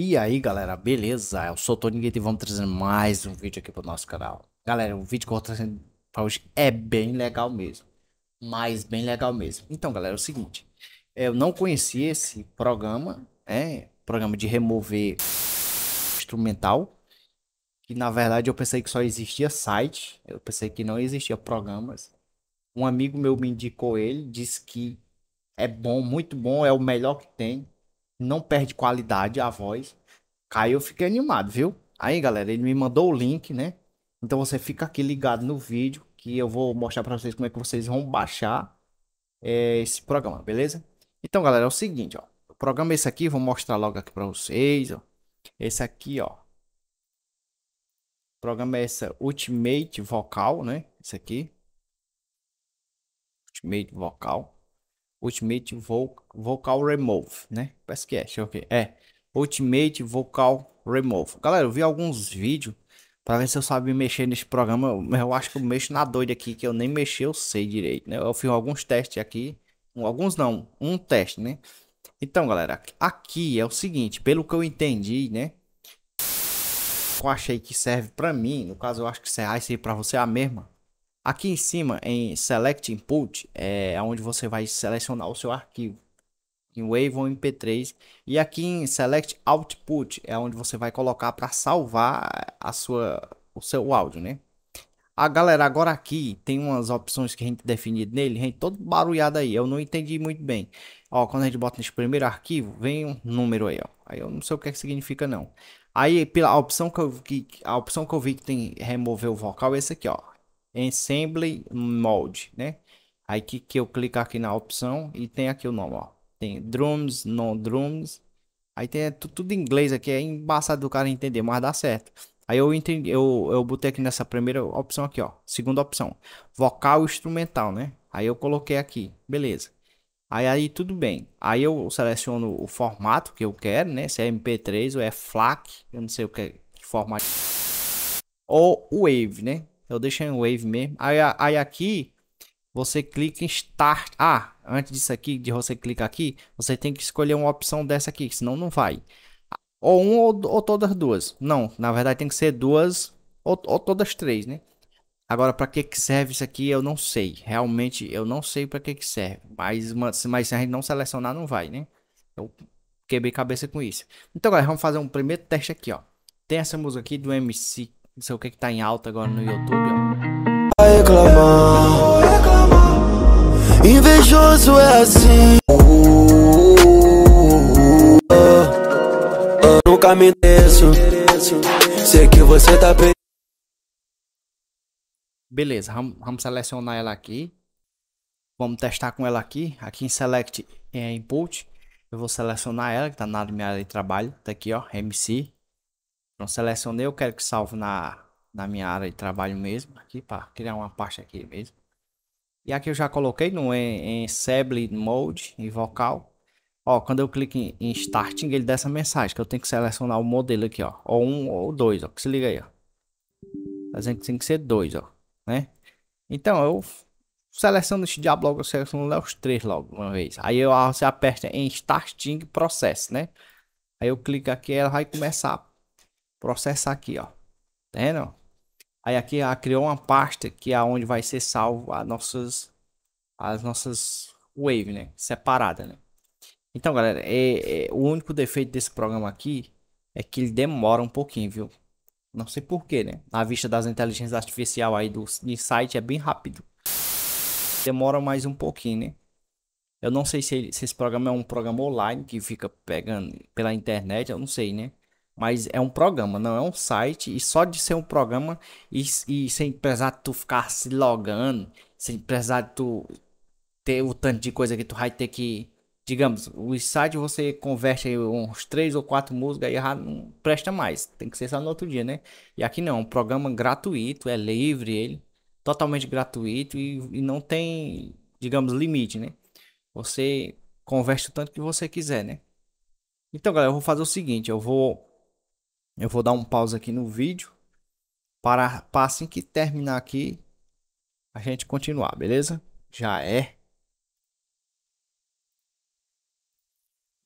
E aí galera, beleza? Eu sou o Tony e vamos trazer mais um vídeo aqui para o nosso canal. Galera, o vídeo que eu vou trazendo para hoje é bem legal mesmo. Mas bem legal mesmo. Então galera, é o seguinte. Eu não conheci esse programa, é, Programa de remover instrumental. Que na verdade eu pensei que só existia site. Eu pensei que não existia programas. Um amigo meu me indicou ele, disse que é bom, muito bom, é o melhor que tem não perde qualidade a voz. Caiu, eu fiquei animado, viu? Aí, galera, ele me mandou o link, né? Então você fica aqui ligado no vídeo que eu vou mostrar para vocês como é que vocês vão baixar é, esse programa, beleza? Então, galera, é o seguinte, ó. O programa é esse aqui, vou mostrar logo aqui para vocês, ó. Esse aqui, ó. O programa é essa Ultimate Vocal, né? Esse aqui. Ultimate Vocal. Ultimate Vocal Remove, né? Parece que é, deixa eu ver. É, Ultimate Vocal Remove. Galera, eu vi alguns vídeos para ver se eu sabia mexer nesse programa. Eu acho que eu mexo na doida aqui, que eu nem mexi, eu sei direito, né? Eu fiz alguns testes aqui. Alguns não, um teste, né? Então, galera, aqui é o seguinte, pelo que eu entendi, né? Eu achei que serve para mim, no caso eu acho que serve isso é aí para você é a mesma. Aqui em cima, em Select Input, é onde você vai selecionar o seu arquivo em Wave ou MP3. E aqui em Select Output é onde você vai colocar para salvar a sua, o seu áudio, né? A galera, agora aqui tem umas opções que a gente definiu nele, a gente todo barulhado aí, eu não entendi muito bem. Ó, quando a gente bota nesse primeiro arquivo, vem um número aí, ó. Aí eu não sei o que, é que significa não. Aí pela opção que eu vi, a opção que eu vi que tem remover o vocal é esse aqui, ó. Assembly Mode, né? Aí que, que eu clico aqui na opção e tem aqui o nome, ó. Tem drums, non drums. Aí tem é, tudo em inglês aqui, é embaçado do cara entender, mas dá certo. Aí eu entendi, eu, eu botei aqui nessa primeira opção aqui, ó. Segunda opção, vocal instrumental, né? Aí eu coloquei aqui, beleza. Aí, aí tudo bem. Aí eu seleciono o formato que eu quero, né? Se é MP3 ou é FLAC, eu não sei o que, que formato. Ou Wave, né? Eu deixo em Wave mesmo. Aí, aí aqui, você clica em Start. Ah, antes disso aqui, de você clicar aqui, você tem que escolher uma opção dessa aqui, senão não vai. Ou um ou, ou todas duas. Não, na verdade tem que ser duas ou, ou todas três, né? Agora, para que, que serve isso aqui, eu não sei. Realmente, eu não sei para que, que serve. Mas, mas se a gente não selecionar, não vai, né? Eu quebrei cabeça com isso. Então, galera, vamos fazer um primeiro teste aqui, ó. Tem essa música aqui do MC não sei o que é que tá em alta agora no YouTube, ó. Vai reclamar, reclamar. Invejoso é assim. nunca me Sei que você tá Beleza, vamos selecionar ela aqui. Vamos testar com ela aqui. Aqui em Select é, Input. Eu vou selecionar ela, que tá na minha área de trabalho. Tá aqui, ó. MC. Então selecionei, eu quero que salve na, na minha área de trabalho mesmo, aqui para criar uma pasta aqui mesmo. E aqui eu já coloquei no em, em Mode, e vocal. Ó, quando eu clico em, em Starting, ele dá essa mensagem que eu tenho que selecionar o modelo aqui, ó. Ou um ou dois, ó. Que se liga aí, ó. Mas tá tem que ser dois, ó. Né? Então, eu seleciono esse diabo logo, eu seleciono os três logo, uma vez. Aí eu, você aperta em Starting Process, né? Aí eu clico aqui, ela vai começar processar aqui, ó. Tá vendo? Aí aqui ela ah, criou uma pasta que é onde vai ser salvo as nossas as nossas wave, né? Separada, né? Então, galera, é, é, o único defeito desse programa aqui é que ele demora um pouquinho, viu? Não sei porquê, né? Na vista das inteligências artificial aí do site é bem rápido. Demora mais um pouquinho, né? Eu não sei se, ele, se esse programa é um programa online que fica pegando pela internet, eu não sei, né? Mas é um programa, não é um site. E só de ser um programa e, e sem precisar tu ficar se logando, sem precisar tu ter o tanto de coisa que tu vai ter que. Digamos, o site você converte aí uns três ou quatro músicas e já não presta mais. Tem que ser só no outro dia, né? E aqui não, é um programa gratuito, é livre ele, totalmente gratuito e, e não tem, digamos, limite, né? Você converte o tanto que você quiser, né? Então, galera, eu vou fazer o seguinte: eu vou eu vou dar um pause aqui no vídeo para, para assim que terminar aqui a gente continuar, beleza? Já é.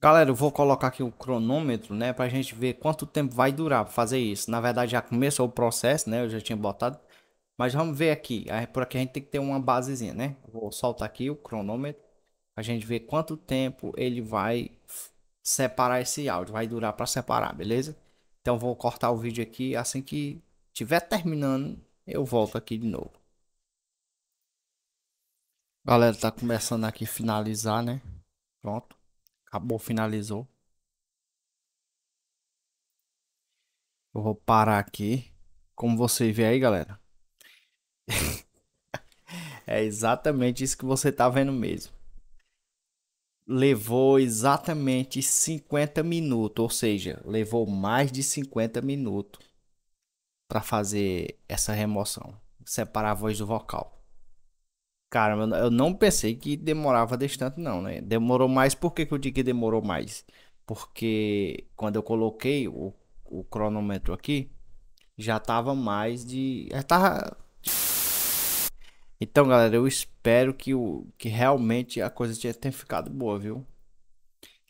Galera, eu vou colocar aqui o cronômetro, né, pra gente ver quanto tempo vai durar pra fazer isso. Na verdade, já começou o processo, né, eu já tinha botado. Mas vamos ver aqui, por aqui a gente tem que ter uma basezinha, né? Vou soltar aqui o cronômetro, a gente ver quanto tempo ele vai separar esse áudio, vai durar para separar, beleza? Então vou cortar o vídeo aqui. Assim que tiver terminando, eu volto aqui de novo. Galera, tá começando aqui finalizar, né? Pronto. Acabou, finalizou. Eu vou parar aqui. Como você vê aí, galera. é exatamente isso que você tá vendo mesmo levou exatamente 50 minutos, ou seja, levou mais de 50 minutos para fazer essa remoção, separar a voz do vocal. Cara, eu não pensei que demorava desse tanto não, né? Demorou mais, por que, que eu digo que demorou mais? Porque quando eu coloquei o, o cronômetro aqui, já tava mais de... Já tava então, galera, eu espero que, o, que realmente a coisa tenha ficado boa, viu?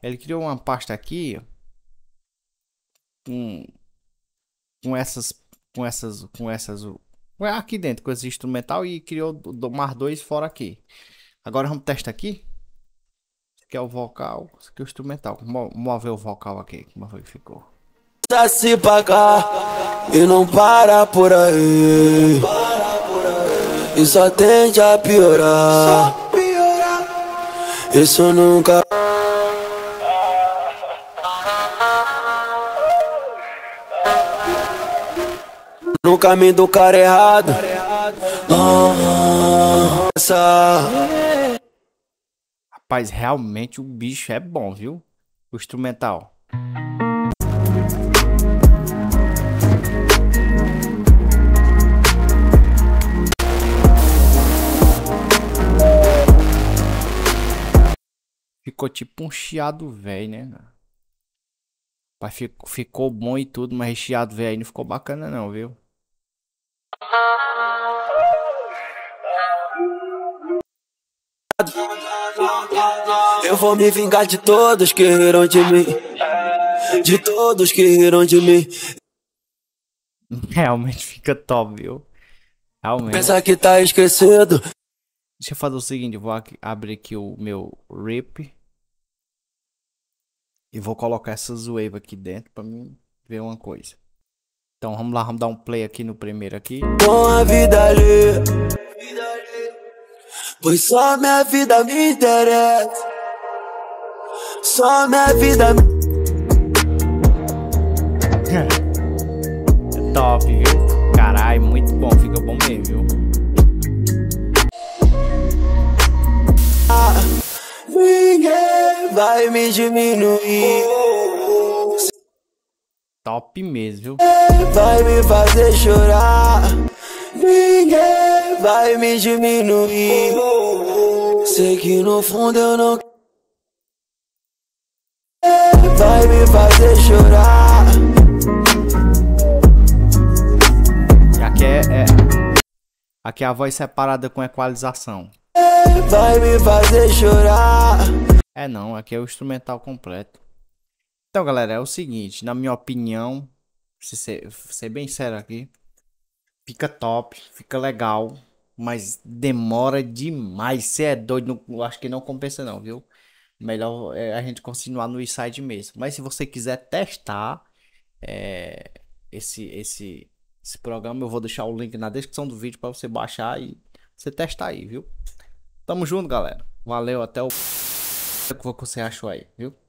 Ele criou uma pasta aqui com, com essas, com essas, com essas, aqui dentro, com esse instrumental e criou mais dois fora aqui. Agora vamos testar aqui. Esse aqui é o vocal, esse aqui é o instrumental. Vamos mover o vocal aqui, como foi que ficou. Tá se pagar e não para por aí e só tende a piorar. Isso nunca. No caminho do cara errado. Nossa. Rapaz, realmente o bicho é bom, viu? O instrumental. ficou tipo um chiado velho, né? Mas ficou, ficou bom e tudo, mas chiado velho não ficou bacana não, viu? Eu vou me vingar de todos que riram de mim. De todos que riram de mim. Realmente fica top, viu? Realmente. Pensa que tá esquecido. Deixa eu fazer o seguinte, vou abrir aqui o meu RIP. E vou colocar essas waves aqui dentro para mim ver uma coisa. Então vamos lá, vamos dar um play aqui no primeiro aqui. Com a vida ali, pois só minha vida me interessa. Só minha vida me é top, viu? Caralho, muito bom, fica bom mesmo, viu? vai me diminuir. Top mesmo, viu? Vai me fazer chorar. Ninguém vai me diminuir. Sei que no fundo eu não. Vai me fazer chorar. E aqui é, é. Aqui é a voz separada com equalização. Vai me fazer chorar. É não, aqui é o instrumental completo. Então, galera, é o seguinte, na minha opinião, se ser, ser bem sério aqui, fica top, fica legal, mas demora demais. Você é doido, não, acho que não compensa não, viu? Melhor é a gente continuar no inside mesmo. Mas se você quiser testar é, esse, esse, esse programa, eu vou deixar o link na descrição do vídeo para você baixar e você testar aí, viu? Tamo junto, galera. Valeu, até o o que você achou aí, viu?